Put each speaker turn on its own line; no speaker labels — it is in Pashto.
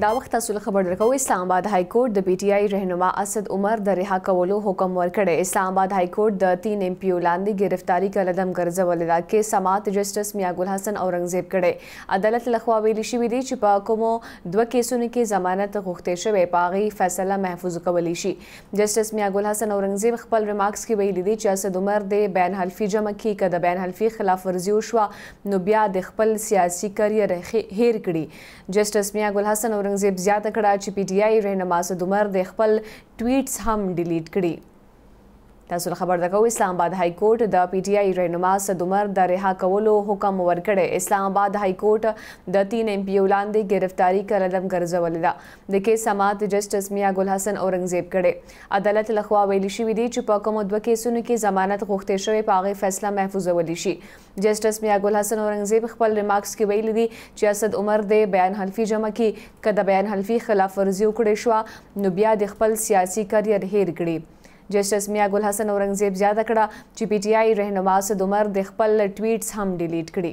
دا وخت تاسو له خبر درکو اسلام آباد های کورټ د پی ټ آی رهنما اسد عمر د رها کولو حکم ورکړی اسلام آباد های کورټ د 3 ایم پی یو لاندې گرفتاری کلدم ګرځول دا کې سماعت جسټس میاګل حسن اورنګزیب کړي عدالت لخوا ویل شوې دي چې په کومو دوه کیسونو کې ضمانت غوښتې شوې پاغي فیصله محفوظ کولی شي جسټس میاګل حسن اورنګزیب خپل ریمارکس کې ویل دي چې اسد عمر د بین حلفي جمع کې کده بین حلفي خلاف ورزي وشو نو بیا د خپل سیاسي کریر هیر کړي جسټس میاګل حسن اورنګزیب زیاته کړه چې پی ټی آی رهنما صد عمر د خپل ټویټس هم ډیلیټ کړي تاسو خبر درکو اسلام آباد های کورټ د پی ټ آی رهنما صد عمر د رها کولو حکم ورکړی اسلام آباد های کورټ د 3 ایم پی یو لاندې گرفتاری کړلم ګرځول ده د کیس سماعت جسټس میا ګل حسن اورنګزیب کړي عدالت لخوا ویل شوې دي چې په کوم دوه کیسونو کې ضمانت غوښتې شوې په هغه فیصله محفوظول شي جسټس میا ګل حسن اورنګزیب خپل ریمارکس کې ویل دي چې اسد عمر د بیان حلفي جمع کې کده بیان حلفي خلاف ورزي وکړې شو نو بیا د خپل سیاسي کریر هیر کړی جسټس میا ګل حسن اورنګزیب زیاته کړه چې پی ټی آی رهنما صد عمر د خپل ټویټس هم ډیلیټ کړي